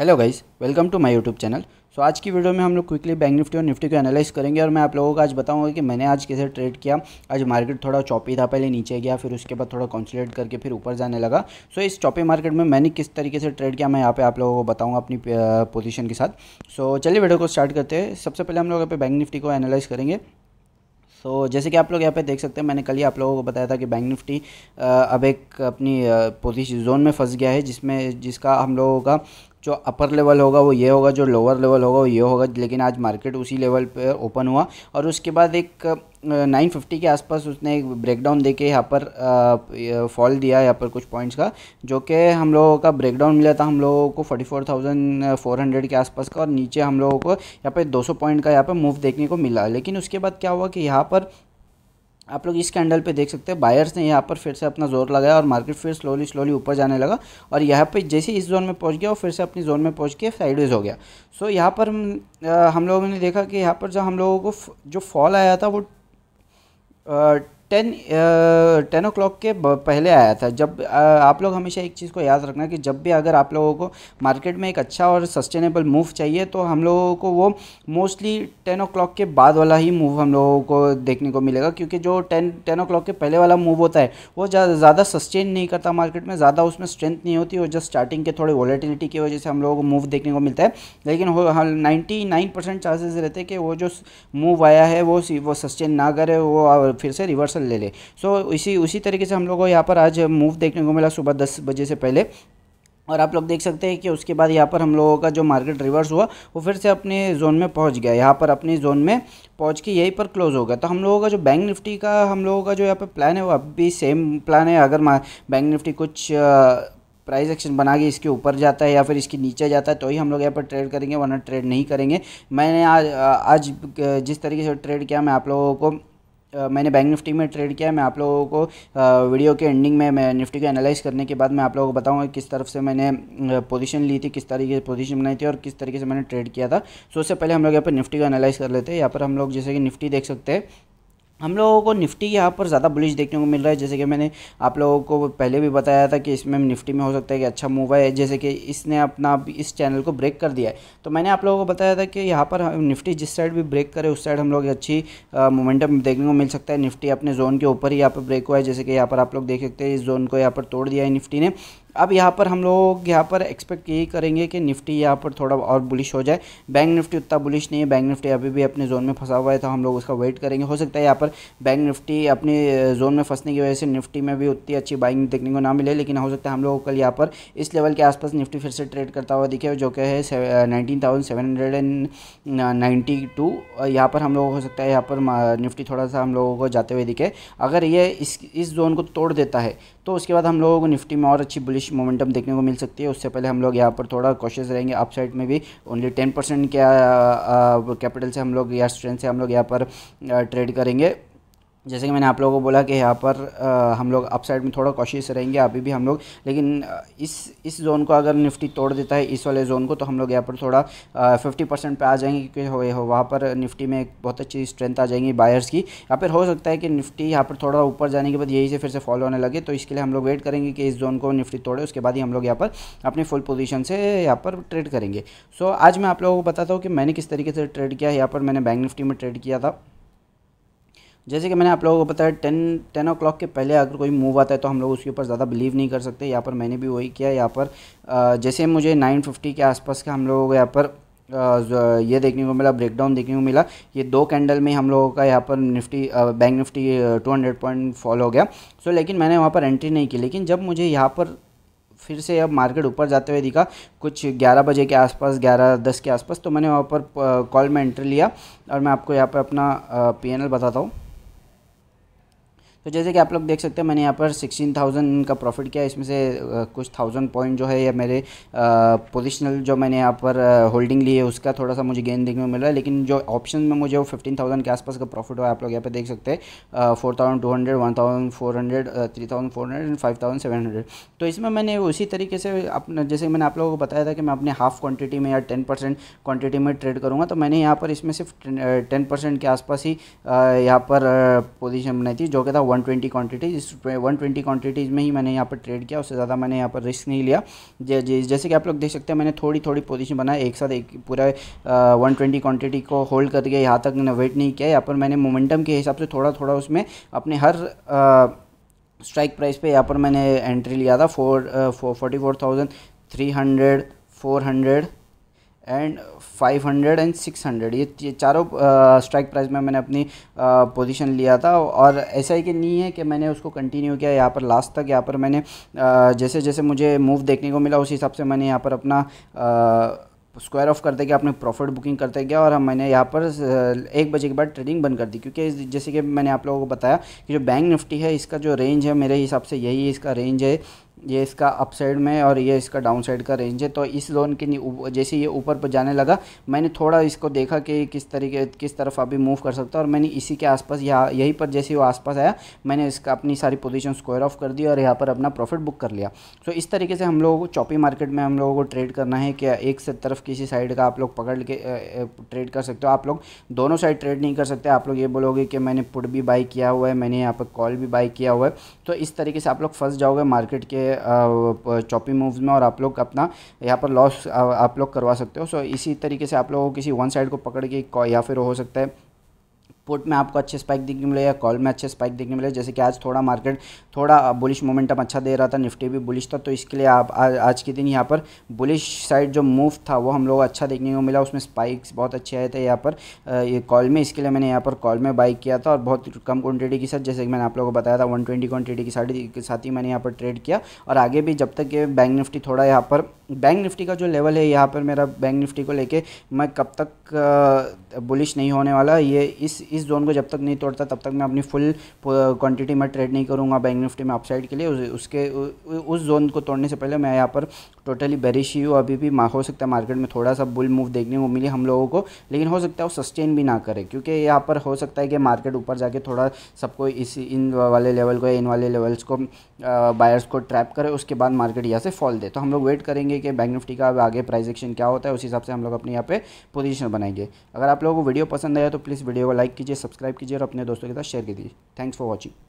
hello guys welcome to my YouTube channel so आज की video में हम लोग क्विकली बैंक निफ्टी और निफ्टी को एनालाइज करेंगे और मैं आप लोगों को आज बताऊंगा कि मैंने आज कैसे ट्रेड किया आज मार्केट थोड़ा चौपी था पहले नीचे गया फिर उसके बाद थोड़ा कॉन्सलेट करके फिर ऊपर जाने लगा सो so, इस चौपी मार्केट में मैंने किस तरीके से ट्रेड किया मैं यहाँ पे आप लोगों को बताऊँगा अपनी पोजिशन के साथ सो so, चलिए वीडियो को स्टार्ट करते हैं सबसे पहले हम लोग यहाँ पे बैंक निफ्टी को एनालाइज करेंगे सो so, जैसे कि आप लोग यहाँ पे देख सकते हैं मैंने कल ही आप लोगों को बताया था कि बैंक निफ्टी अब एक अपनी पोजिशन जोन में फंस गया है जिसमें जिसका हम लोगों का जो अपर लेवल होगा वो ये होगा जो लोअर लेवल होगा वो ये होगा लेकिन आज मार्केट उसी लेवल पर ओपन हुआ और उसके बाद एक नाइन फिफ्टी के आसपास उसने एक ब्रेकडाउन देके यहाँ पर फॉल दिया यहाँ पर कुछ पॉइंट्स का जो कि हम लोगों का ब्रेकडाउन मिला था हम लोगों को forty four thousand four hundred के आसपास का और नीचे हम लोगों को यहाँ पर दो सौ पॉइंट का यहाँ पर मूव देखने को मिला लेकिन उसके बाद क्या हुआ कि यहाँ पर आप लोग इस कैंडल पे देख सकते हैं बायर्स ने यहाँ पर फिर से अपना जोर लगाया और मार्केट फिर स्लोली स्लोली ऊपर जाने लगा और यहाँ पे जैसे इस जोन में पहुँच गया वो फिर से अपनी जोन में पहुँच के साइडवेज हो गया सो so, यहाँ पर आ, हम लोगों ने देखा कि यहाँ पर जो हम लोगों को जो फॉल आया था वो आ, टेन टेन ओ क्लॉक के पहले आया था जब आप लोग हमेशा एक चीज़ को याद रखना कि जब भी अगर आप लोगों को मार्केट में एक अच्छा और सस्टेनेबल मूव चाहिए तो हम लोगों को वो मोस्टली टेन ओ क्लॉक के बाद वाला ही मूव हम लोगों को देखने को मिलेगा क्योंकि जो टेन टेन ओ क्लॉक के पहले वाला मूव होता है वो ज़्यादा सस्टेन नहीं करता मार्केट में ज़्यादा उसमें स्ट्रेंथ नहीं होती और जस्ट स्टार्टिंग के थोड़े वॉलेटिलिटी की वजह से हम लोगों को मूव देखने को मिलता है लेकिन नाइन्टी नाइन परसेंट चांसेस रहते हैं कि वो जो मूव आया है वो वो सस्टेन ना करे वो फिर से रिवर्स पार्सल ले ले सो so, इसी उसी तरीके से हम लोग को यहाँ पर आज मूव देखने को मिला सुबह दस बजे से पहले और आप लोग देख सकते हैं कि उसके बाद यहाँ पर हम लोगों का जो मार्केट रिवर्स हुआ वो फिर से अपने जोन में पहुँच गया यहाँ पर अपने जोन में पहुँच के यहीं पर क्लोज हो गया तो हम लोगों का जो बैंक निफ्टी का हम लोगों का जो यहाँ पर प्लान है वो अब भी सेम प्लान है अगर बैंक निफ्टी कुछ प्राइस एक्शन बना के इसके ऊपर जाता है या फिर इसके नीचे जाता है तो ही हम लोग यहाँ पर ट्रेड करेंगे वरना ट्रेड नहीं करेंगे मैंने आज आज जिस तरीके से ट्रेड किया मैं आप लोगों को मैंने बैंक निफ्टी में ट्रेड किया है मैं आप लोगों को वीडियो के एंडिंग में मैं निफ्टी को एनालाइज करने के बाद मैं आप लोगों को बताऊंगा किस तरफ से मैंने पोजीशन ली थी किस तरीके से पोजीशन बनाई थी और किस तरीके से मैंने ट्रेड किया था सो उससे पहले हम लोग यहाँ पर निफ्टी को एनालाइज कर लेते हैं यहाँ पर हम लोग जैसे कि निफ्टी देख सकते हैं हम लोगों को निफ्टी यहाँ पर ज़्यादा बुलिश देखने को मिल रहा है जैसे कि मैंने आप लोगों को पहले भी बताया था कि इसमें निफ्टी में हो सकता है कि अच्छा मूव है जैसे कि इसने अपना इस चैनल को ब्रेक कर दिया है तो मैंने आप लोगों को बताया था कि यहाँ पर निफ्टी जिस साइड भी ब्रेक करे उस साइड हम लोग अच्छी मोमेंटम देखने को मिल सकता है निफ्टी अपने जोन के ऊपर ही यहाँ पर ब्रेक हुआ है जैसे कि यहाँ पर आप लोग देख सकते हैं इस जोन को यहाँ पर तोड़ दिया है निफ्टी ने अब यहाँ पर हम लोग यहाँ पर एक्सपेक्ट यही करेंगे कि निफ्टी यहाँ पर थोड़ा और बुलिश हो जाए बैंक निफ्टी उतना बुलिश नहीं है बैंक निफ्टी अभी भी अपने जोन में फंसा हुआ है तो हम लोग उसका वेट करेंगे हो सकता है यहाँ पर बैंक निफ्टी अपने जोन में फंसने की वजह से निफ्टी में भी उतनी अच्छी बाइंग देखने को ना मिले लेकिन हो सकता है हम लोग कल यहाँ पर इस लेवल के आसपास निफ्टी फिर से ट्रेड करता हुआ दिखे जो कि है nineteen thousand seven hundred and ninety two यहाँ पर हम लोग हो सकता है यहाँ पर निफ्टी थोड़ा सा हम लोगों को जाते हुए दिखे अगर ये इस इस जोन को तोड़ देता है तो उसके बाद हम लोगों को निफ्टी में और अच्छी बुलिश मोमेंटम देखने को मिल सकती है उससे पहले हम लोग यहाँ पर थोड़ा कोशिश रहेंगे अपसाइड में भी ओनली टेन परसेंट क्या कैपिटल से हम लोग या स्ट्रेंथ से हम लोग यहाँ पर ट्रेड करेंगे जैसे कि मैंने आप लोगों को बोला कि यहाँ पर आ, हम लोग अप साइड में थोड़ा कोशिश रहेंगे अभी भी हम लोग लेकिन इस इस जोन को अगर निफ्टी तोड़ देता है इस वाले जोन को तो हम लोग यहाँ पर थोड़ा फिफ्टी परसेंट पर आ जाएंगे क्योंकि हो, हो वहाँ पर निफ्टी में एक बहुत अच्छी स्ट्रेंथ आ जाएंगी बायर्स की या फिर हो सकता है कि निफ्टी यहाँ पर थोड़ा ऊपर जाने के बाद यही से फिर से फॉलो होने लगे तो इसके लिए हम लोग वेट करेंगे कि इस जोन को निफ्टी तोड़े उसके बाद ही हम लोग यहाँ पर अपनी फुल पोजीशन से यहाँ पर ट्रेड करेंगे सो आज मैं आप लोगों को बताता हूँ कि मैंने किस तरीके से ट्रेड किया यहाँ पर मैंने बैंक निफ्टी में ट्रेड किया था जैसे कि मैंने आप लोगों को बताया टेन टेन ओ क्लाक के पहले अगर कोई मूव आता है तो हम लोग उसके ऊपर ज़्यादा बिलीव नहीं कर सकते यहाँ पर मैंने भी वही किया यहाँ पर जैसे मुझे नाइन फिफ्टी के आसपास का हम लोगों को यहाँ पर ये देखने को मिला ब्रेकडाउन देखने को मिला ये दो कैंडल में हम लोगों का यहाँ पर Nifty Bank Nifty two hundred point fall हो गया सो लेकिन मैंने वहाँ पर एंट्री नहीं की लेकिन जब मुझे यहाँ पर फिर से अब मार्केट ऊपर जाते हुए दिखा कुछ 11 बजे के आसपास 11 दस के आसपास तो मैंने वहाँ पर कॉल में एंट्री लिया और मैं आपको यहाँ पर अपना पी एन एल बताता हूँ तो जैसे कि आप लोग देख सकते हैं मैंने यहाँ पर सिक्सटीन थाउजेंड का प्रॉफिट किया इसमें से कुछ थाउजेंड पॉइंट जो है या मेरे पोजिशनल जो मैंने यहाँ पर होल्डिंग ली है उसका थोड़ा सा मुझे गेन देखने को मिला है लेकिन जो ऑप्शन में मुझे वो फिफ्टीन थाउजेंड के आसपास का प्रॉफिट हुआ आप लोग यहाँ पर देख सकते हैं four thousand two hundred one thousand four hundred three thousand four hundred and five thousand seven hundred तो इसमें मैंने उसी तरीके से अपना जैसे मैंने आप लोगों को बताया था कि मैं अपने हाफ क्वान्टिटी में या टेन परसेंट क्वान्टिटी में ट्रेड करूँगा तो मैंने यहाँ पर इसमें सिर्फ टेन परसेंट के आसपास ही यहाँ पर पोजिशन बनाई थी जो कि था वन 120 क्वांटिटीज इस 120 क्वांटिटीज़ में ही मैंने यहाँ पर ट्रेड किया उससे ज़्यादा मैंने यहाँ पर रिस्क नहीं लिया जैसे कि आप लोग देख सकते हैं मैंने थोड़ी थोड़ी पोजिशन बनाया एक साथ एक पूरा वन ट्वेंटी क्वान्टिटी को होल्ड करके यहाँ तक मैंने वेट नहीं किया यहाँ पर मैंने मोमेंटम के हिसाब से थोड़ा थोड़ा उसमें अपने हर स्ट्राइक प्राइस पे यहाँ पर मैंने एंट्री लिया था four forty four thousand three hundred four hundred and 500 and 600 ये, ये चारों स्ट्राइक प्राइस में मैंने अपनी पोजीशन लिया था और ऐसा ही कि नहीं है कि मैंने उसको कंटिन्यू किया यहाँ पर लास्ट तक यहाँ पर मैंने जैसे जैसे मुझे मूव देखने को मिला उस हिसाब से मैंने यहाँ पर अपना स्क्वायर ऑफ करते गया अपने प्रॉफिट बुकिंग करते गया और हम मैंने यहाँ पर एक बजे के बाद ट्रेडिंग बंद कर दी क्योंकि जैसे कि मैंने आप लोगों को बताया कि जो बैंक निफ्टी है इसका जो रेंज है मेरे हिसाब से यही इसका रेंज है ये इसका अप साइड में और ये इसका डाउन साइड का रेंज है तो इस जोन के जैसे ये ऊपर पर जाने लगा मैंने थोड़ा इसको देखा कि किस तरीके किस तरफ अभी मूव कर सकता और मैंने इसी के आसपास यहाँ यहीं पर जैसे वो आसपास आया मैंने इसका अपनी सारी पोजीशन स्क्वायर ऑफ कर दी और यहाँ पर अपना प्रॉफिट बुक कर लिया तो इस तरीके से हम लोगों को चौपी मार्केट में हम लोगों को ट्रेड करना है कि एक से तरफ किसी साइड का आप लोग पकड़ के ट्रेड कर सकते हो आप लोग दोनों साइड ट्रेड नहीं कर सकते आप लोग ये बोलोगे कि मैंने पुट भी बाई किया हुआ है मैंने यहाँ पर कॉल भी बाई किया हुआ है तो इस तरीके से आप लोग फंस जाओगे मार्केट के चॉपी चॉपिंग मूव्स में और आप लोग अपना यहाँ पर लॉस आप लोग करवा सकते हो सो इसी तरीके से आप लोगों किसी वन साइड को पकड़ के या फिर हो सकता है पुट में आपको अच्छे स्पाइक देखने मिले या कॉल में अच्छे स्पाइक देखने मिले जैसे कि आज थोड़ा मार्केट थोड़ा बुलिश मोमेंटम अच्छा दे रहा था निफ्टी भी बुलिश था तो इसके लिए आप आज, आज के दिन यहाँ पर बुलिश साइड जो मूव था वो हम लोग अच्छा देखने को मिला उसमें स्पाइक्स बहुत अच्छे आए थे यहाँ पर ये कॉल में इसके लिए मैंने यहाँ पर कॉल में बाइक किया था और बहुत कम क्वान्टिटी के साथ जैसे कि मैंने आप लोगों को बताया था वन ट्वेंटी क्वान्टिटी के साथ ही मैंने यहाँ पर ट्रेड किया और आगे भी जब तक ये बैंक निफ्टी थोड़ा यहाँ पर बैंक निफ्टी का जो लेवल है यहाँ पर मेरा बैंक निफ्टी को लेके मैं कब तक बुलिश नहीं होने वाला ये इस इस जोन को जब तक नहीं तोड़ता तब तक मैं अपनी फुल क्वांटिटी में ट्रेड नहीं करूँगा बैंक निफ्टी में अपसाइड के लिए उस, उसके उ, उस जोन को तोड़ने से पहले मैं यहाँ पर टोटली बेरिश ही हो अभी भी हो सकता है मार्केट में थोड़ा सा बुल मूव देखने को मिली हम लोगों को लेकिन हो सकता है वो सस्टेन भी ना करे क्योंकि यहाँ पर हो सकता है कि मार्केट ऊपर जाके थोड़ा सबको इस इन वाले लेवल को इन वाले लेवल्स को बायर्स को ट्रैप करे उसके बाद मार्केट यहाँ से फॉल दे तो हम लोग वेट करेंगे कि बैंक निफ्टी का आगे प्राइस एक्शन क्या होता है उस हिसाब से हम लोग अपने यहाँ पे पोजिशन बनाएंगे अगर आप लोगों को वीडियो पसंद आया तो प्लीज़ वीडियो को लाइक कीजिए सब्सक्राइब कीजिए और अपने दोस्तों के साथ शेयर कीजिए थैंक्स फॉर वॉचिंग